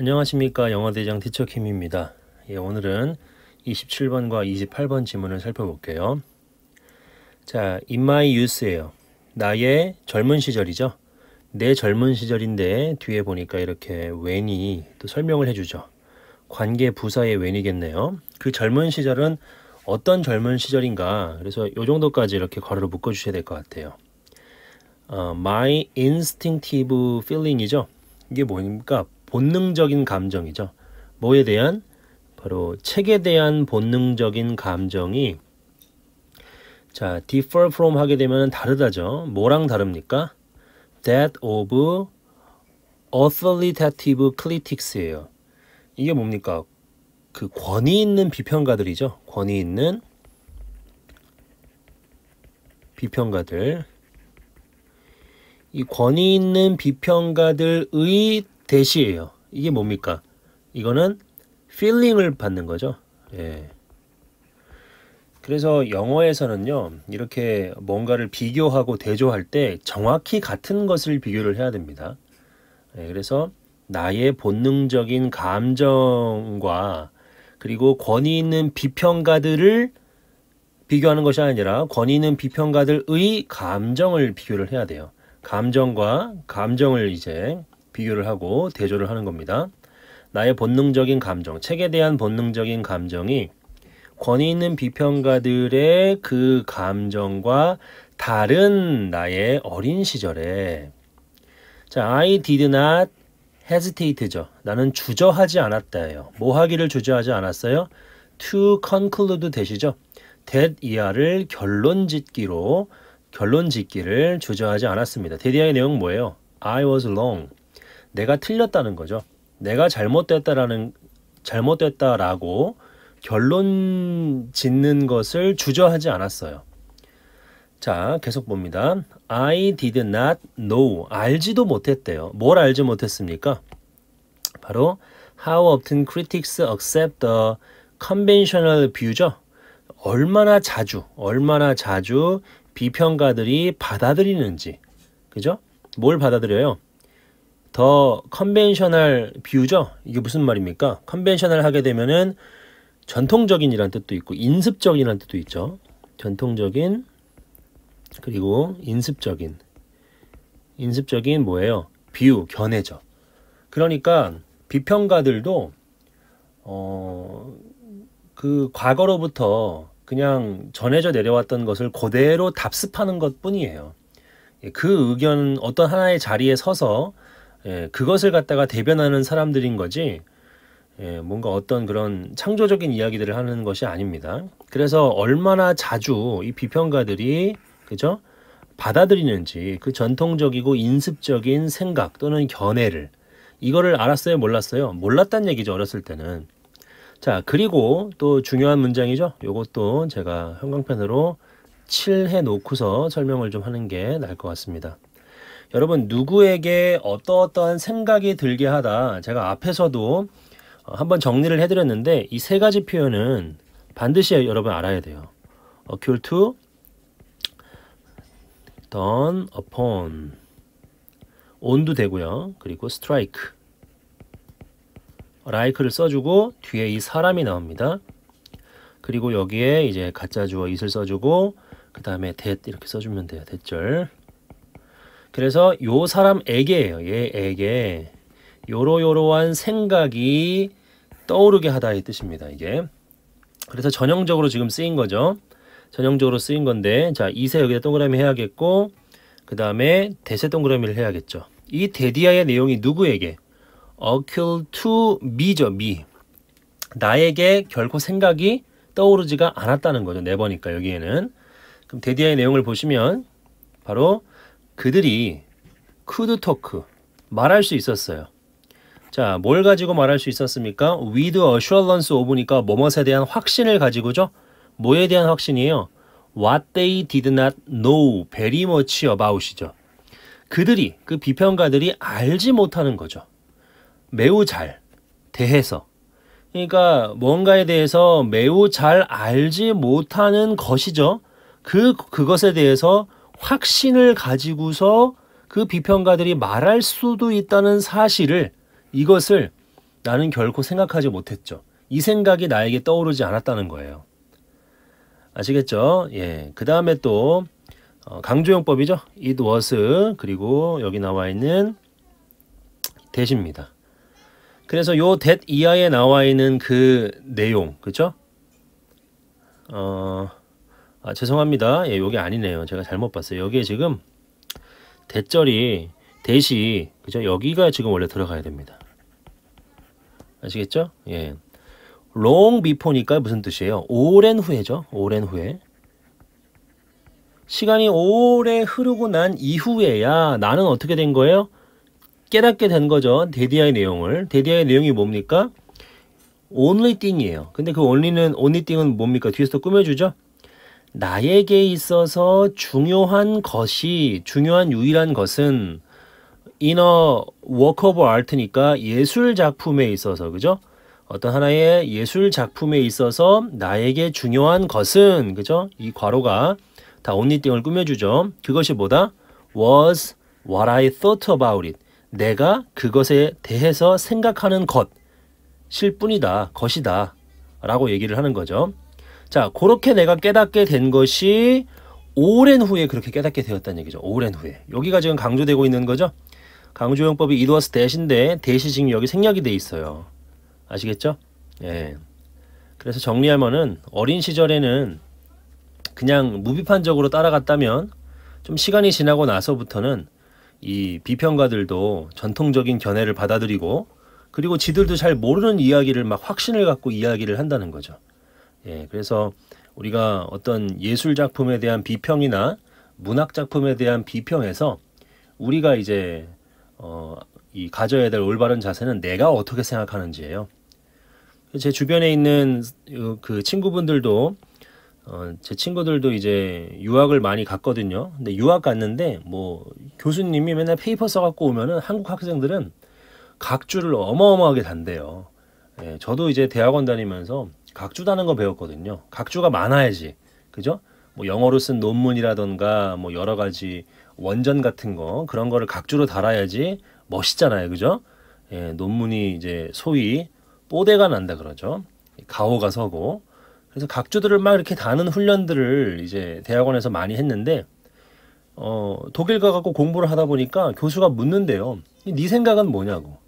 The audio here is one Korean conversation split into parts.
안녕하십니까 영화대장 티처킴입니다. 예, 오늘은 27번과 28번 지문을 살펴볼게요. 자, in my youth예요. 나의 젊은 시절이죠. 내 젊은 시절인데 뒤에 보니까 이렇게 웬이또 설명을 해주죠. 관계 부사의 웬이겠네요그 젊은 시절은 어떤 젊은 시절인가 그래서 요 정도까지 이렇게 괄호로 묶어주셔야 될 것 같아요. 어, my instinctive feeling이죠. 이게 뭡니까? 본능적인 감정이죠. 뭐에 대한 바로 책에 대한 본능적인 감정이 자, differ from 하게 되면 다르다죠. 뭐랑 다릅니까? that of authoritative critics예요. 이게 뭡니까? 그 권위 있는 비평가들이죠. 권위 있는 비평가들. 이 권위 있는 비평가들의 대시예요. 이게 뭡니까? 이거는 feeling을 받는 거죠. 예. 그래서 영어에서는요, 이렇게 뭔가를 비교하고 대조할 때 정확히 같은 것을 비교를 해야 됩니다. 예, 그래서 나의 본능적인 감정과 그리고 권위 있는 비평가들을 비교하는 것이 아니라 권위 있는 비평가들의 감정을 비교를 해야 돼요. 감정과 감정을 이제 비교를 하고 대조를 하는 겁니다. 나의 본능적인 감정, 책에 대한 본능적인 감정이 권위 있는 비평가들의 그 감정과 다른 나의 어린 시절에 자, I did not hesitate죠. 나는 주저하지 않았다예요. 뭐 하기를 주저하지 않았어요? to conclude 되시죠? that 이하를 결론 짓기로 결론 짓기를 주저하지 않았습니다. 대디아의 내용 뭐예요? I was wrong. 내가 틀렸다는 거죠. 내가 잘못됐다라는 잘못됐다라고 결론 짓는 것을 주저하지 않았어요. 자, 계속 봅니다. I did not know. 알지도 못했대요. 뭘 알지 못했습니까? 바로 how often critics accept the conventional view죠. 얼마나 자주, 얼마나 자주 비평가들이 받아들이는지. 그죠? 뭘 받아들여요? 더 컨벤셔널 뷰죠. 이게 무슨 말입니까? 컨벤셔널 하게 되면은 전통적인이란 뜻도 있고 인습적이란 인 뜻도 있죠. 전통적인 그리고 인습적인 인습적인 뭐예요? 비유, 견해죠. 그러니까 비평가들도 어, 그 과거로부터 그냥 전해져 내려왔던 것을 그대로 답습하는 것 뿐이에요. 예, 그 의견 어떤 하나의 자리에 서서 예, 그것을 갖다가 대변하는 사람들인 거지 예, 뭔가 어떤 그런 창조적인 이야기들을 하는 것이 아닙니다. 그래서 얼마나 자주 이 비평가들이 그죠 받아들이는지 그 전통적이고 인습적인 생각 또는 견해를 이거를 알았어요 몰랐어요 몰랐단 얘기죠 어렸을 때는 자 그리고 또 중요한 문장이죠 요것도 제가 형광펜으로 칠해 놓고서 설명을 좀 하는 게 나을 것 같습니다. 여러분 누구에게 어떠어떠한 생각이 들게 하다 제가 앞에서도 어, 한번 정리를 해드렸는데 이 세 가지 표현은 반드시 여러분 알아야 돼요. occur to, d o n upon, on도 되고요. 그리고 strike, like를 써주고 뒤에 이 사람이 나옵니다. 그리고 여기에 이제 가짜 주어 it을 써주고 그 다음에 that 이렇게 써주면 돼요. 대절 그래서 요 사람에게예요. 얘에게 요로요로한 생각이 떠오르게 하다의 뜻입니다. 이게 그래서 전형적으로 지금 쓰인 거죠. 전형적으로 쓰인 건데 자 2세 여기다 동그라미 해야겠고 그 다음에 대세 동그라미를 해야겠죠. 이 데디아의 내용이 누구에게? occur to me죠. me. 나에게 결코 생각이 떠오르지가 않았다는 거죠. 네 번이니까 여기에는. 그럼 데디아의 내용을 보시면 바로 그들이 크드 토크 말할 수 있었어요. 자, 뭘 가지고 말할 수 있었습니까? with assurance of니까 뭐뭐에 대한 확신을 가지고죠. 뭐에 대한 확신이에요? What they did not know very much about이죠. 그들이, 그 비평가들이 알지 못하는 거죠. 매우 잘, 대해서. 그러니까 뭔가에 대해서 매우 잘 알지 못하는 것이죠. 그, 그것에 대해서 확신을 가지고서 그 비평가들이 말할 수도 있다는 사실을 이것을 나는 결코 생각하지 못했죠. 이 생각이 나에게 떠오르지 않았다는 거예요. 아시겠죠? 예. 그 다음에 또 어, 강조용법이죠. It was 그리고 여기 나와 있는 대시입니다. 그래서 요 that 이하에 나와 있는 그 내용, 그쵸? 어, 아, 죄송합니다. 예, 요게 아니네요. 제가 잘못 봤어요. 여기에 지금 대절이 대시 그죠? 여기가 지금 원래 들어가야 됩니다. 아시겠죠? 예. l o n 니까 무슨 뜻이에요? 오랜 후에죠. 오랜 후에. 시간이 오래 흐르고 난 이후에야 나는 어떻게 된 거예요? 깨닫게 된 거죠. 데디아의 내용을. 데디아의 내용이 뭡니까? 온리띵이에요 근데 그 o 리는온리띵은 뭡니까? 뒤에서 꾸며주죠. 나에게 있어서 중요한 것이 중요한 유일한 것은 이너 워커버 아트니까 예술 작품에 있어서 그죠? 어떤 하나의 예술 작품에 있어서 나에게 중요한 것은 그죠? 이 괄호가 다 온리띵을 꾸며주죠. 그것이 뭐다? was what I thought about it. 내가 그것에 대해서 생각하는 것실 뿐이다. 것이다. 라고 얘기를 하는 거죠. 자, 그렇게 내가 깨닫게 된 것이 오랜 후에 그렇게 깨닫게 되었다는 얘기죠. 오랜 후에. 여기가 지금 강조되고 있는 거죠. 강조용법이 이루어 a s 대신데 대시 지금 여기 생략이 돼 있어요. 아시겠죠? 예. 그래서 정리하면은 어린 시절에는 그냥 무비판적으로 따라갔다면 좀 시간이 지나고 나서부터는 이 비평가들도 전통적인 견해를 받아들이고 그리고 지들도 잘 모르는 이야기를 막 확신을 갖고 이야기를 한다는 거죠. 예, 그래서 우리가 어떤 예술 작품에 대한 비평이나 문학 작품에 대한 비평에서 우리가 이제 어, 이 가져야 될 올바른 자세는 내가 어떻게 생각하는지예요. 제 주변에 있는 그 친구분들도 어, 제 친구들도 이제 유학을 많이 갔거든요. 근데 유학 갔는데 뭐 교수님이 맨날 페이퍼 써갖고 오면은 한국 학생들은 각주를 어마어마하게 단대요. 예, 저도 이제 대학원 다니면서 각주다는 거 배웠거든요. 각주가 많아야지. 그죠? 뭐 영어로 쓴 논문이라던가 뭐 여러 가지 원전 같은 거 그런 거를 각주로 달아야지 멋있잖아요. 그죠? 예, 논문이 이제 소위 뽀대가 난다 그러죠. 가오가 서고. 그래서 각주들을 막 이렇게 다는 훈련들을 이제 대학원에서 많이 했는데 어, 독일 가갖고 공부를 하다 보니까 교수가 묻는데요. 네 생각은 뭐냐고.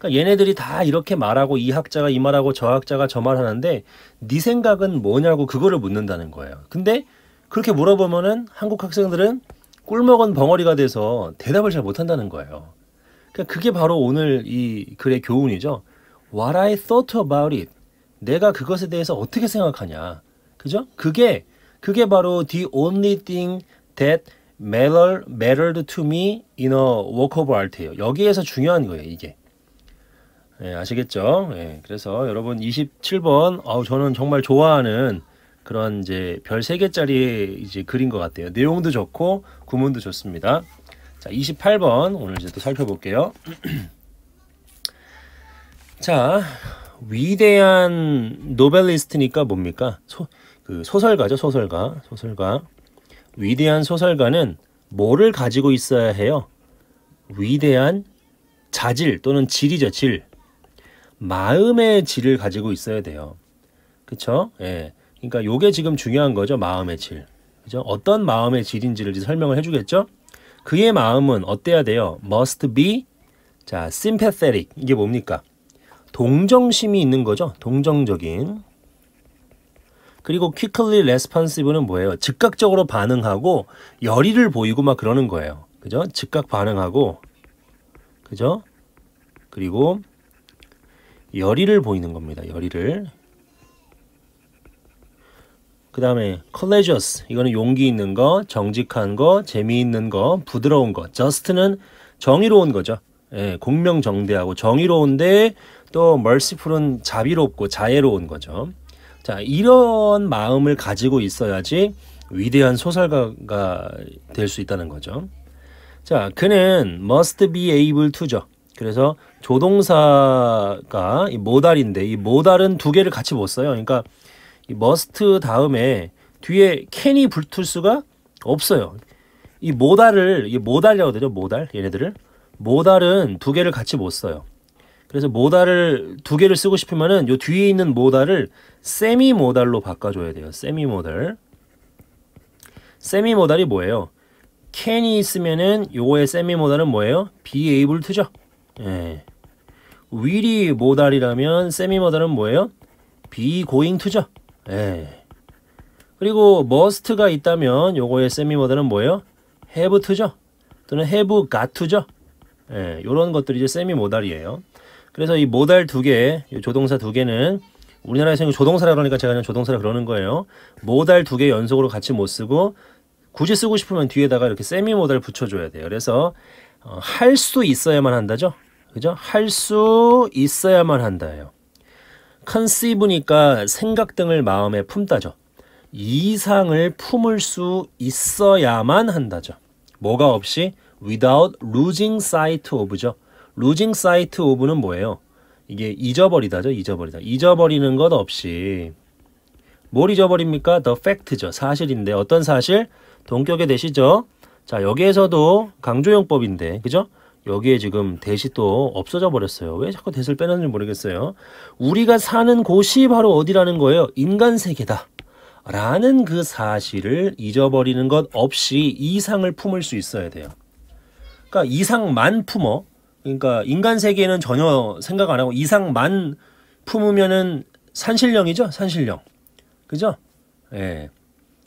그러니까 얘네들이 다 이렇게 말하고 이 학자가 이 말하고 저 학자가 저 말하는데 네 생각은 뭐냐고 그거를 묻는다는 거예요. 근데 그렇게 물어보면은 한국 학생들은 꿀 먹은 벙어리가 돼서 대답을 잘 못한다는 거예요. 그러니까 그게 바로 오늘 이 글의 교훈이죠. What I thought about it. 내가 그것에 대해서 어떻게 생각하냐. 그죠? 그게 그게 바로 the only thing that mattered, mattered to me in a work of art예요. 여기에서 중요한 거예요, 이게. 예, 아시겠죠? 예, 그래서 여러분 27번, 아 저는 정말 좋아하는 그런 이제 별 3개짜리 이제 글인 것 같아요. 내용도 좋고, 구문도 좋습니다. 자, 28번, 오늘 이제 또 살펴볼게요. 자, 위대한 노벨리스트니까 뭡니까? 소, 그 소설가죠, 소설가. 소설가. 위대한 소설가는 뭐를 가지고 있어야 해요? 위대한 자질 또는 질이죠, 질. 마음의 질을 가지고 있어야 돼요. 그쵸? 예. 그러니까 요게 지금 중요한 거죠. 마음의 질. 그죠? 어떤 마음의 질인지를 설명을 해주겠죠? 그의 마음은 어때야 돼요? must be 자, sympathetic. 이게 뭡니까? 동정심이 있는 거죠. 동정적인. 그리고 quickly responsive는 뭐예요? 즉각적으로 반응하고 열의를 보이고 막 그러는 거예요. 그죠? 즉각 반응하고 그죠? 그리고 열의를 보이는 겁니다. 열의를그 다음에 courageous 이거는 용기 있는 거, 정직한 거, 재미있는 거, 부드러운 거. just는 정의로운 거죠. 예, 공명정대하고 정의로운데 또 merciful은 자비롭고 자애로운 거죠. 자, 이런 마음을 가지고 있어야지 위대한 소설가가 될 수 있다는 거죠. 자, 그는 must be able to죠. 그래서 조동사가 이 모달인데 이 모달은 두 개를 같이 못 써요. 그러니까 이 머스트 다음에 뒤에 캔이 붙을 수가 없어요. 이 모달을 이 모달이라고 되죠. 모달 얘네들을 모달은 두 개를 같이 못 써요. 그래서 모달을 두 개를 쓰고 싶으면은 요 뒤에 있는 모달을 세미 모달로 바꿔줘야 돼요. 세미 모달. 세미 모달이 뭐예요? 캔이 있으면은 요거의 세미 모달은 뭐예요? b able t 죠 예. 위리 모달이라면 세미 모달은 뭐예요? 비고잉 투죠. 예. 그리고 머스트가 있다면 요거의 세미 모달은 뭐예요? 해브 투죠. 또는 해브 가투죠. 예, 요런 것들이 이제 세미 모달이에요. 그래서 이 모달 두 개, 조동사 두 개는 우리나라에서는 조동사라 그러니까 제가 그냥 조동사라 그러는 거예요. 모달 두 개 연속으로 같이 못 쓰고 굳이 쓰고 싶으면 뒤에다가 이렇게 세미 모달 붙여줘야 돼요. 그래서 어, 할수 있어야만 한다죠. 그죠? 할 수 있어야만 한다예요. c o n c 니까 생각 등을 마음에 품다죠. 이상을 품을 수 있어야만 한다죠. 뭐가 없이 without losing sight of죠. losing sight of는 뭐예요? 이게 잊어버리다죠. 잊어버리다. 잊어버리는 것 없이 뭘 잊어버립니까? the fact죠. 사실인데 어떤 사실? 동격의 대시죠. 자 여기에서도 강조용법인데 그죠? 여기에 지금 대시 또 없어져 버렸어요. 왜 자꾸 대시를 빼놨는지 모르겠어요. 우리가 사는 곳이 바로 어디라는 거예요? 인간 세계다. 라는 그 사실을 잊어버리는 것 없이 이상을 품을 수 있어야 돼요. 그러니까 이상만 품어. 그러니까 인간 세계는 전혀 생각 안 하고 이상만 품으면은 산신령이죠? 산신령. 그죠? 예.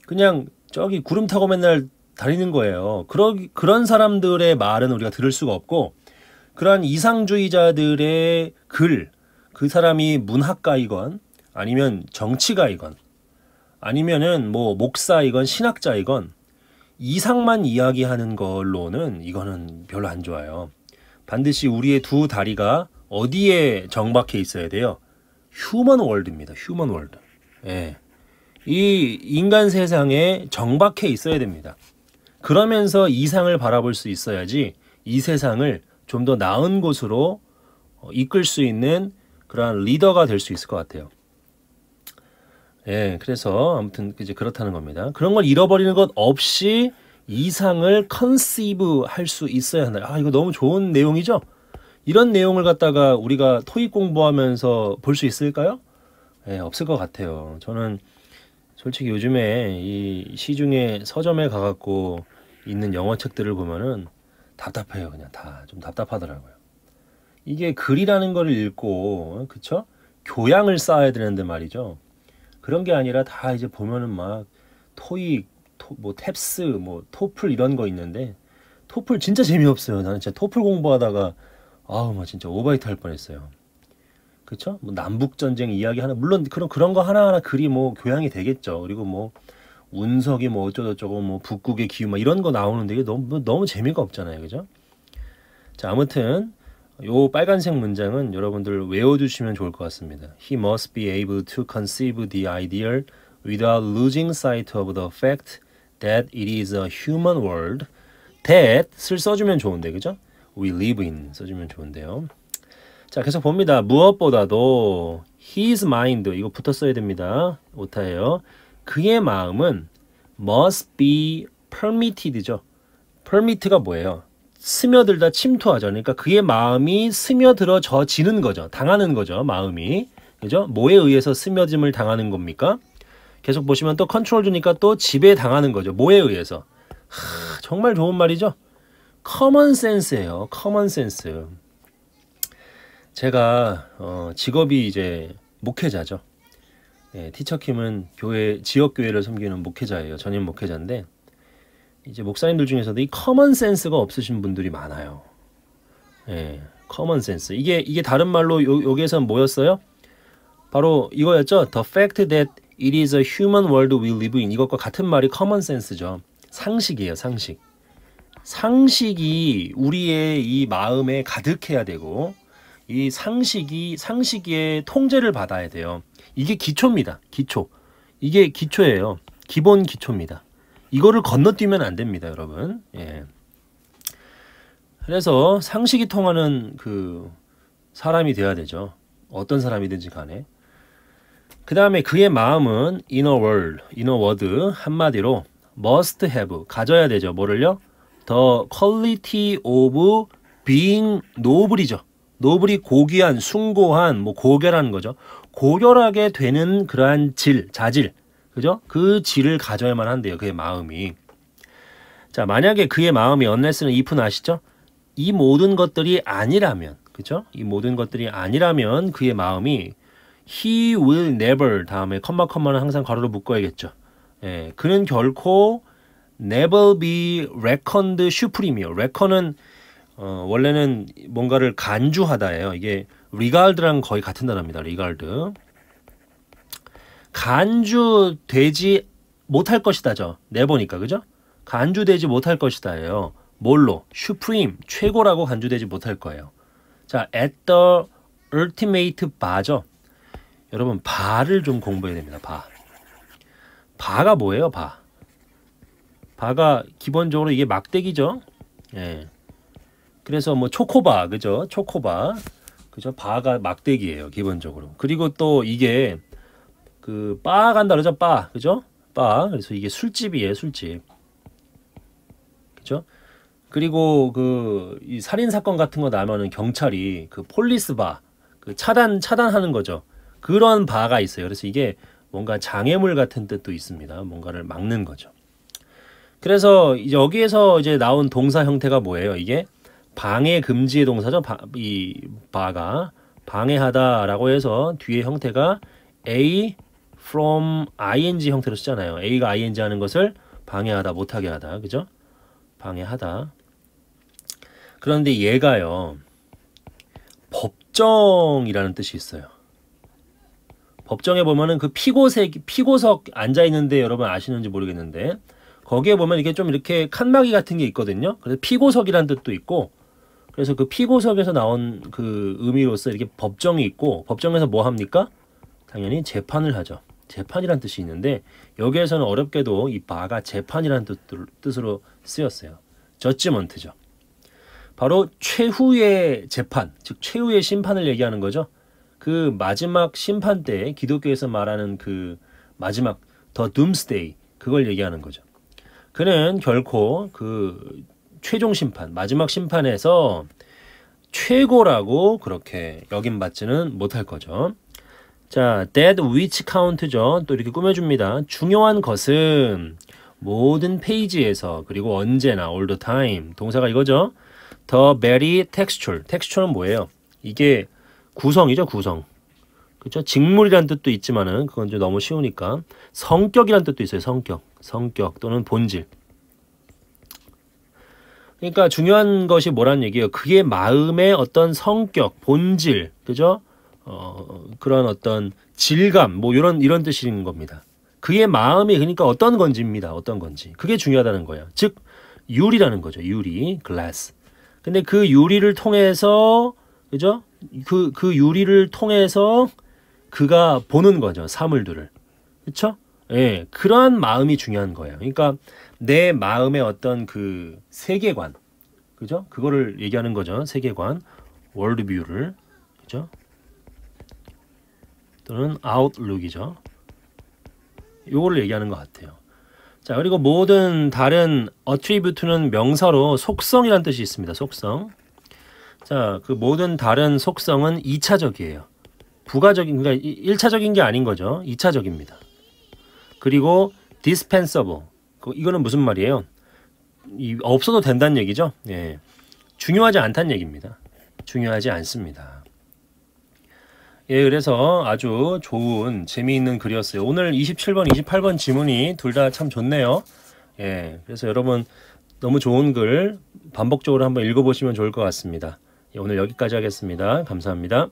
그냥 저기 구름 타고 맨날 다니는 거예요. 그런 그런 사람들의 말은 우리가 들을 수가 없고 그러한 이상주의자들의 글, 그 사람이 문학가이건 아니면 정치가이건 아니면은 뭐 목사이건 신학자이건 이상만 이야기하는 걸로는 이거는 별로 안 좋아요. 반드시 우리의 두 다리가 어디에 정박해 있어야 돼요? 휴먼 월드입니다. 휴먼 월드. 예. 이 인간 세상에 정박해 있어야 됩니다. 그러면서 이상을 바라볼 수 있어야지 이 세상을 좀 더 나은 곳으로 어, 이끌 수 있는 그러한 리더가 될 수 있을 것 같아요. 예, 그래서 아무튼 이제 그렇다는 겁니다. 그런 걸 잃어버리는 것 없이 이상을 컨시브 할 수 있어야 한다. 아, 이거 너무 좋은 내용이죠? 이런 내용을 갖다가 우리가 토익 공부하면서 볼 수 있을까요? 예, 없을 것 같아요. 저는 솔직히 요즘에 이 시중에 서점에 가갖고 있는 영어 책들을 보면은 답답해요. 그냥 다 좀 답답하더라고요. 이게 글이라는 걸 읽고 그쵸? 교양을 쌓아야 되는데 말이죠. 그런 게 아니라 다 이제 보면은 막 토익, 토, 뭐 탭스, 뭐 토플 이런 거 있는데 토플 진짜 재미없어요. 나는 진짜 토플 공부하다가 아우 막 진짜 오바이트 할 뻔했어요. 그쵸? 뭐 남북 전쟁 이야기 하나 물론 그런 그런 거 하나하나 글이 뭐 교양이 되겠죠. 그리고 뭐 운석이 뭐 어쩌고저쩌고 뭐 북극의 기후 막 이런 거 나오는데 이게 너무 뭐 너무 재미가 없잖아요. 그죠? 자, 아무튼 요 빨간색 문장은 여러분들 외워 두시면 좋을 것 같습니다. He must be able to conceive the ideal without losing sight of the fact that it is a human world that을 써주면 좋은데 그죠? we live in 써주면 좋은데요. 자 계속 봅니다. 무엇보다도 his mind 이거 붙어 써야 됩니다. 오타예요. 그의 마음은 must be permitted죠. permit가 뭐예요? 스며들다 침투하죠. 그러니까 그의 마음이 스며들어져지는 거죠. 당하는 거죠. 마음이. 그죠? 뭐에 의해서 스며짐을 당하는 겁니까? 계속 보시면 또 컨트롤 주니까 또 지배 당하는 거죠. 뭐에 의해서? 하, 정말 좋은 말이죠. 커먼 센스예요. 커먼 센스. 제가 어, 직업이 이제 목회자죠. 예, 티처킴은 교회 지역 교회를 섬기는 목회자예요. 전임 목회자인데 이제 목사님들 중에서도 이 커먼 센스가 없으신 분들이 많아요. 예, 커먼 센스. 이게 이게 다른 말로 여기에서 뭐였어요? 바로 이거였죠. The fact that it is a human world we live in 이것과 같은 말이 커먼 센스죠. 상식이에요, 상식. 상식이 우리의 이 마음에 가득해야 되고 이 상식이 상식의 통제를 받아야 돼요. 이게 기초입니다. 기초. 이게 기초예요. 기본 기초입니다. 이거를 건너뛰면 안 됩니다, 여러분. 예. 그래서 상식이 통하는 그 사람이 돼야 되죠. 어떤 사람이든지 간에. 그 다음에 그의 마음은 inner world, inner word 한마디로 must have, 가져야 되죠. 뭐를요? The quality of being noble이죠. 노블이 고귀한, 숭고한, 뭐 고결한 거죠. 고결하게 되는 그러한 질, 자질, 그죠? 그 질을 가져야만 한대요. 그의 마음이. 자, 만약에 그의 마음이 언레스는 if 아시죠? 이 모든 것들이 아니라면, 그죠? 이 모든 것들이 아니라면 그의 마음이 he will never 다음에 컴마 컴마는 항상 가로로 묶어야겠죠. 예, 그는 결코 never be reckoned supreme이요. reckon은 어, 원래는 뭔가를 간주하다예요. 이게 리갈드랑 거의 같은 단어입니다. 리갈드. 간주되지 못할 것이다죠. 내보니까 그죠? 간주되지 못할 것이다예요. 뭘로? 슈프림, 최고라고 간주되지 못할 거예요. 자, at the ultimate 바죠. 여러분 바를 좀 공부해야 됩니다. 바. 바가 뭐예요? 바. 바가 기본적으로 이게 막대기죠. 예. 그래서 뭐 초코바 그죠? 초코바 그죠? 바가 막대기예요 기본적으로. 그리고 또 이게 그 바 간다 그러죠? 바 그죠? 바 그래서 이게 술집이에요 술집. 그죠? 그리고 그이 살인 사건 같은 거 나면은 경찰이 그 폴리스 바그 차단 차단하는 거죠. 그런 바가 있어요. 그래서 이게 뭔가 장애물 같은 뜻도 있습니다. 뭔가를 막는 거죠. 그래서 이제 여기에서 이제 나온 동사 형태가 뭐예요? 이게 방해 금지의 동사죠. 바, 이 바가 방해하다라고 해서 뒤에 형태가 a from ing 형태로 쓰잖아요. a가 ing 하는 것을 방해하다 못하게 하다. 그죠? 방해하다. 그런데 얘가요. 법정이라는 뜻이 있어요. 법정에 보면은 그 피고색 피고석 앉아 있는데 여러분 아시는지 모르겠는데 거기에 보면 이게 좀 이렇게 칸막이 같은 게 있거든요. 그래서 피고석이라는 뜻도 있고 그래서 그 피고섭에서 나온 그 의미로서 이렇게 법정이 있고 법정에서 뭐 합니까? 당연히 재판을 하죠. 재판이란 뜻이 있는데 여기에서는 어렵게도 이 바가 재판이란 뜻으로 쓰였어요. 저지먼트죠. 바로 최후의 재판, 즉 최후의 심판을 얘기하는 거죠. 그 마지막 심판 때 기독교에서 말하는 그 마지막 더 둠스데이 그걸 얘기하는 거죠. 그는 결코 그 최종 심판, 마지막 심판에서 최고라고 그렇게 여긴받지는 못할 거죠. 자, dead which count죠. 또 이렇게 꾸며줍니다. 중요한 것은 모든 페이지에서 그리고 언제나 all the time 동사가 이거죠. the very textual. textual은 뭐예요? 이게 구성이죠, 구성. 그렇죠? 직물이란 뜻도 있지만은 그건 좀 너무 쉬우니까 성격이란 뜻도 있어요. 성격, 성격 또는 본질. 그러니까 중요한 것이 뭐란 얘기예요. 그게 마음의 어떤 성격, 본질, 그죠? 어, 그런 어떤 질감, 뭐 이런 이런 뜻인 겁니다. 그의 마음이 그러니까 어떤 건지입니다. 어떤 건지. 그게 중요하다는 거예요. 즉 유리라는 거죠. 유리, 글라스. 근데 그 유리를 통해서 그죠? 그그 그 유리를 통해서 그가 보는 거죠. 사물들을. 그렇죠? 예. 그러한 마음이 중요한 거예요. 그러니까 내 마음의 어떤 그 세계관, 그죠? 그거를 얘기하는 거죠. 세계관, 월드뷰를, 그죠? 또는 아웃룩이죠. 요거를 얘기하는 것 같아요. 자, 그리고 모든 다른 어트리뷰트는 명사로 속성이란 뜻이 있습니다. 속성. 자, 그 모든 다른 속성은 2차적이에요. 부가적인, 그러니까 1차적인 게 아닌 거죠. 2차적입니다. 그리고 dispensable. 그 이거는 무슨 말이에요? 이, 없어도 된다는 얘기죠. 예. 중요하지 않다는 얘기입니다. 중요하지 않습니다. 예, 그래서 아주 좋은 재미있는 글이었어요. 오늘 27번, 28번 지문이 둘 다 참 좋네요. 예, 그래서 여러분 너무 좋은 글 반복적으로 한번 읽어보시면 좋을 것 같습니다. 예, 오늘 여기까지 하겠습니다. 감사합니다.